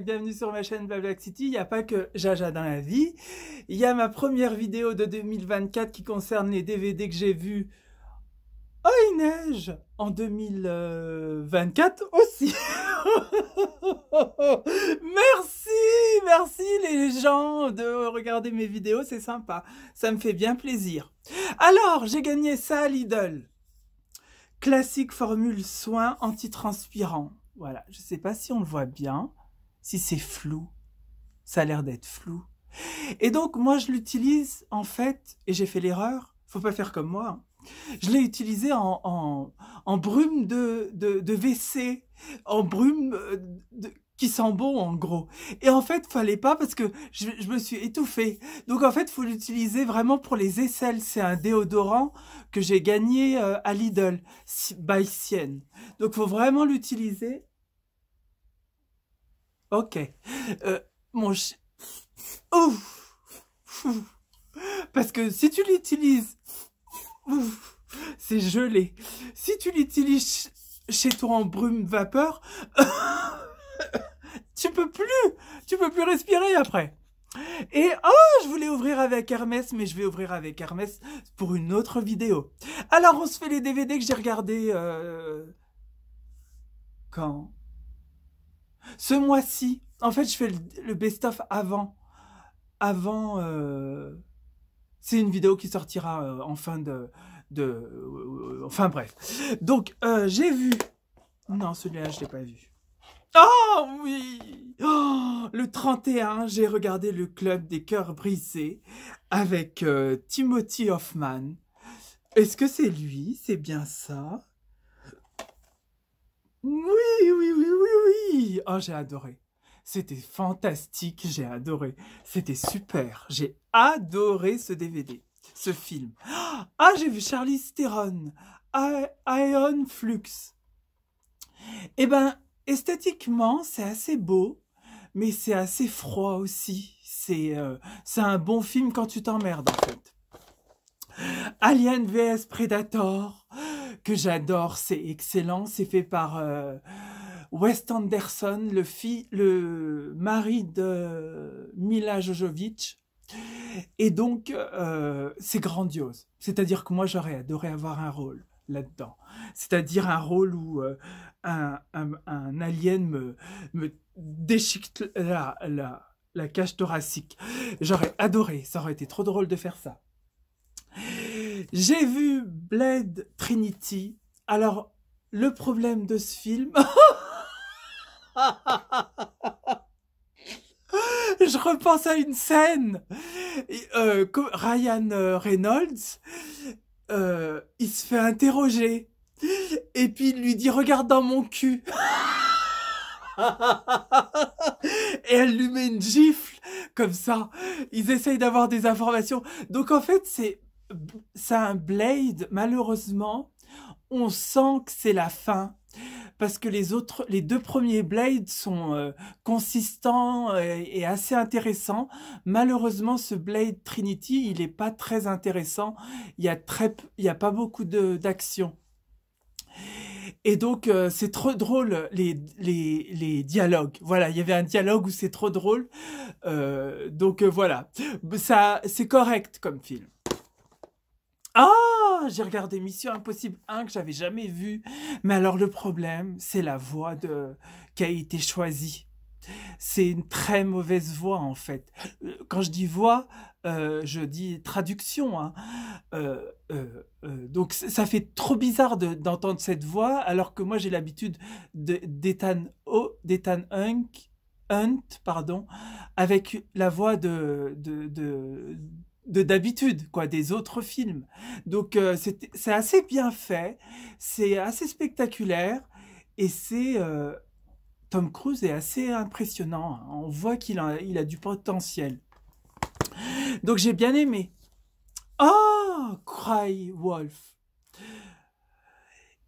bienvenue sur ma chaîne Blablac City. Il n'y a pas que Jaja dans la vie. Il y a ma première vidéo de 2024 qui concerne les DVD que j'ai vus Oh, il neige en 2024 aussi. merci, merci les gens de regarder mes vidéos, c'est sympa. Ça me fait bien plaisir. Alors, j'ai gagné ça à Lidl. Classique formule soin antitranspirant. Voilà, je ne sais pas si on le voit bien si c'est flou. Ça a l'air d'être flou. Et donc, moi, je l'utilise, en fait, et j'ai fait l'erreur, faut pas faire comme moi, hein. je l'ai utilisé en, brume de, de, WC, en brume euh, de, qui sent bon en gros. Et en fait, fallait pas parce que je, me suis étouffée. Donc en fait, faut l'utiliser vraiment pour les aisselles. C'est un déodorant que j'ai gagné euh, à Lidl by Sienne. Donc faut vraiment l'utiliser Ok. Euh, mon chien... Ouf Parce que si tu l'utilises... C'est gelé. Si tu l'utilises chez toi en brume vapeur... tu peux plus Tu peux plus respirer après et oh, je voulais ouvrir avec Hermès, mais je vais ouvrir avec Hermès pour une autre vidéo. Alors, on se fait les DVD que j'ai regardé euh... quand ce mois-ci, en fait, je fais le, best-of avant. Avant. Euh, c'est une vidéo qui sortira euh, en fin de. de euh, enfin, bref. Donc, j'ai vu. Non, celui-là, je ne l'ai pas vu. Oh oui oh, Le 31, j'ai regardé le club des cœurs brisés avec Timothy Hoffman. Est-ce que c'est lui C'est bien ça oui, oui, oui, oui, oui. Oh, j'ai adoré. C'était fantastique, j'ai adoré. C'était super. J'ai adoré ce DVD, ce film. Ah, j'ai vu Charlie Theron, Ion Flux. Eh ben, esthétiquement, c'est assez beau, mais c'est assez froid aussi. C'est euh, un bon film quand tu t'emmerdes, en fait. Alien vs Predator, que j'adore, c'est excellent, c'est fait par euh, Wes West Anderson, le, mari de Mila Jojovic. Et donc, euh, c'est grandiose. C'est-à-dire que moi, j'aurais adoré avoir un rôle là-dedans. C'est-à-dire un rôle où euh, un, alien me, me déchiquette la cage thoracique. J'aurais adoré, ça aurait été trop drôle de faire ça. J'ai vu Blade Trinity. Alors, le problème de ce film... Je repense à une scène. Euh, Ryan euh, Reynolds, euh, il se fait interroger. Et puis il lui dit, regarde dans mon cul. et elle lui met une gifle comme ça. Ils essayent d'avoir des informations. Donc en fait, c'est ça un Blade, malheureusement, on sent que c'est la fin. Parce que les autres, les deux premiers Blades sont euh, consistants euh, et, assez intéressants. Malheureusement, ce Blade Trinity, il n'est pas très intéressant. Il y a très, il y a pas beaucoup d'action. Et donc, euh, c'est trop drôle, les, les, les, dialogues. Voilà, il y avait un dialogue où c'est trop drôle. donc, voilà, ça, c'est correct comme film. Ah, j'ai regardé Mission Impossible 1 que j'avais jamais vu. Mais alors le problème, c'est la voix de qui a été choisie. C'est une très mauvaise voix en fait. Euh, quand je dis voix, euh, je dis traduction. Hein. Euh, donc ça fait trop bizarre d'entendre cette voix, alors que moi j'ai l'habitude d'Ethan O, Hunt, pardon, avec la voix de, de, de de d'habitude, quoi, des autres films. Donc euh, c'est assez bien fait, c'est assez spectaculaire et c'est euh, Tom Cruise est assez impressionnant. On voit qu'il a, il a du potentiel. Donc j'ai bien aimé. Oh, Cry Wolf.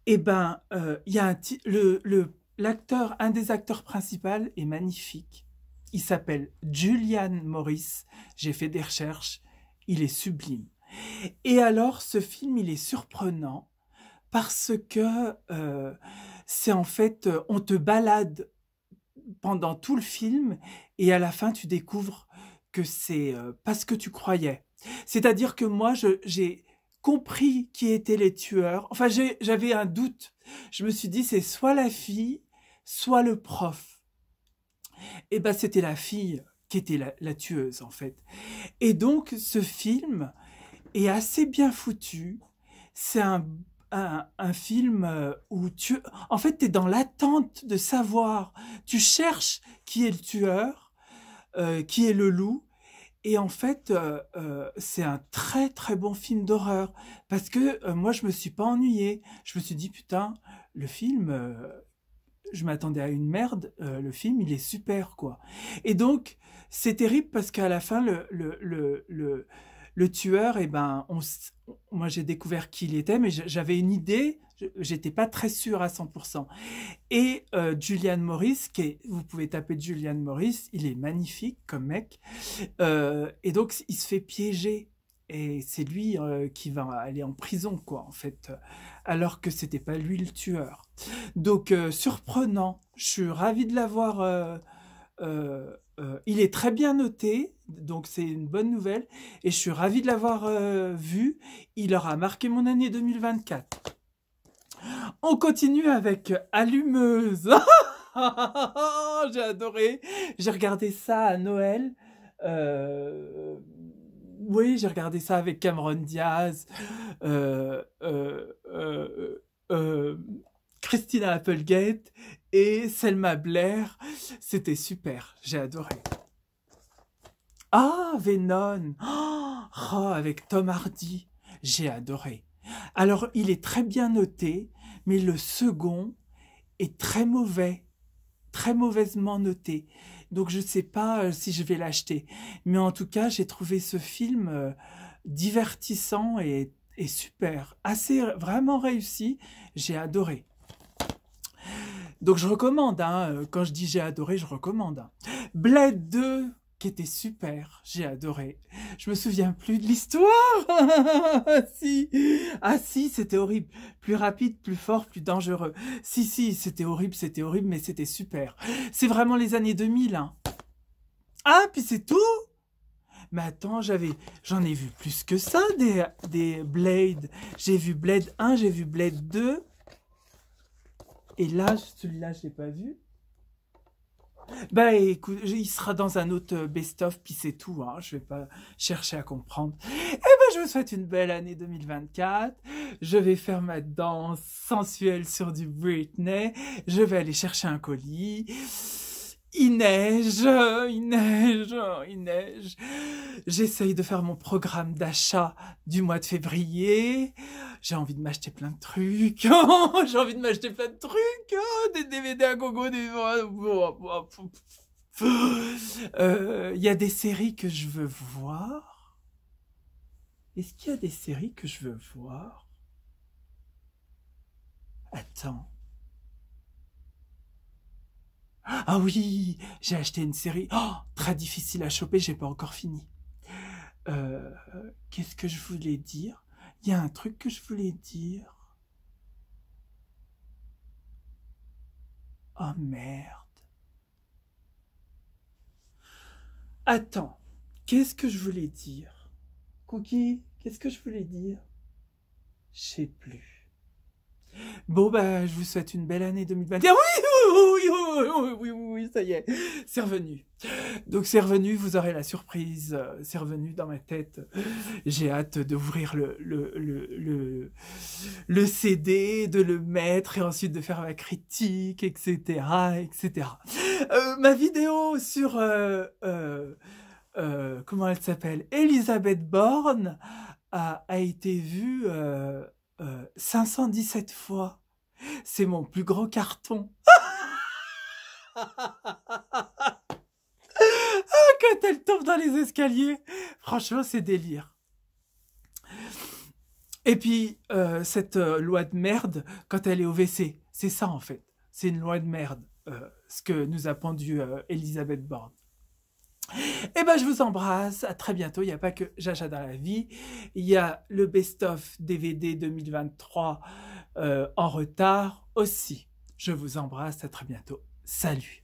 Eh ben, euh, il y a un le l'acteur, un des acteurs principaux est magnifique. Il s'appelle Julian Morris. J'ai fait des recherches il est sublime. Et alors, ce film, il est surprenant parce que euh, c'est en fait, euh, on te balade pendant tout le film et à la fin, tu découvres que c'est euh, pas ce que tu croyais. C'est-à-dire que moi, j'ai compris qui étaient les tueurs. Enfin, j'avais un doute. Je me suis dit, c'est soit la fille, soit le prof. Et eh bien, c'était la fille était la, tueuse en fait. Et donc ce film est assez bien foutu. C'est un, film euh, où tu... En fait, tu es dans l'attente de savoir. Tu cherches qui est le tueur, euh, qui est le loup. Et en fait, euh, c'est un très très bon film d'horreur parce que moi je me suis pas ennuyé. Je me suis dit putain, le film, je m'attendais à une merde, euh, le film, il est super, quoi. Et donc, c'est terrible parce qu'à la fin, le, le, le, le, tueur, et eh ben, on, moi, j'ai découvert qui il était, mais j'avais une idée, j'étais pas très sûr à 100%. Et Julian euh, Julianne Morris, qui vous pouvez taper Julianne Morris, il est magnifique comme mec, euh, et donc, il se fait piéger et c'est lui euh, qui va aller en prison, quoi, en fait, euh, alors que c'était pas lui le tueur. Donc, euh, surprenant, je suis ravi de l'avoir. il est très bien noté, donc c'est une bonne nouvelle, et je suis ravi de l'avoir vu. Il aura marqué mon année 2024. On continue avec Allumeuse. J'ai adoré. J'ai regardé ça à Noël. Euh, oui, j'ai regardé ça avec Cameron Diaz, euh, euh, euh, Christina Applegate et Selma Blair. C'était super, j'ai adoré. Ah, Venom oh, Avec Tom Hardy, j'ai adoré. Alors, il est très bien noté, mais le second est très mauvais très mauvaisement noté. Donc je ne sais pas euh, si je vais l'acheter. Mais en tout cas, j'ai trouvé ce film euh, divertissant et, super. Assez vraiment réussi. J'ai adoré. Donc je recommande. Hein, euh, quand je dis j'ai adoré, je recommande. Hein. Blade 2, était super. J'ai adoré. Je me souviens plus de l'histoire. Ah, si. Ah si, c'était horrible. Plus rapide, plus fort, plus dangereux. Si, si, c'était horrible, c'était horrible, mais c'était super. C'est vraiment les années 2000. Hein. Ah, puis c'est tout mais attends, j'avais, j'en ai vu plus que ça des, des Blade. J'ai vu Blade 1, j'ai vu Blade 2. Et là, celui-là, je l'ai pas vu. Bah écoute, il sera dans un autre euh, best-of, puis c'est tout, hein, je vais pas chercher à comprendre. Eh ben je vous souhaite une belle année 2024, je vais faire ma danse sensuelle sur du Britney, je vais aller chercher un colis. Il neige, il neige, il neige. J'essaye de faire mon programme d'achat du mois de février j'ai envie de m'acheter plein de trucs, oh, j'ai envie de m'acheter plein de trucs, oh, des DVD à gogo, des... Il euh, y a des séries que je veux voir. Est-ce qu'il y a des séries que je veux voir Attends. Ah oui, j'ai acheté une série. Oh, très difficile à choper, j'ai pas encore fini. Euh, qu'est-ce que je voulais dire il y a un truc que je voulais dire. Oh merde. Attends, qu'est-ce que je voulais dire Cookie, qu'est-ce que je voulais dire Je sais plus. Bon bah, je vous souhaite une belle année 2021. Ah oui oui, oui, oui, oui, ça y est, c'est revenu. Donc c'est revenu, vous aurez la surprise, c'est revenu dans ma tête. J'ai hâte d'ouvrir le, le, le, le, CD, de le mettre et ensuite de faire la critique, etc. etc. Euh, ma vidéo sur... Euh, euh, comment elle s'appelle Elisabeth Borne a, été vue 517 fois. C'est mon plus gros carton. Ah, quand elle tombe dans les escaliers, franchement, c'est délire. Et puis, euh, cette euh, loi de merde, quand elle est au WC, c'est ça en fait. C'est une loi de merde, euh, ce que nous a pendu Elisabeth Borne. Eh bien je vous embrasse. À très bientôt. Il n'y a pas que Jaja dans la vie. Il y a le best-of DVD 2023 en retard aussi. Je vous embrasse. À très bientôt. Salut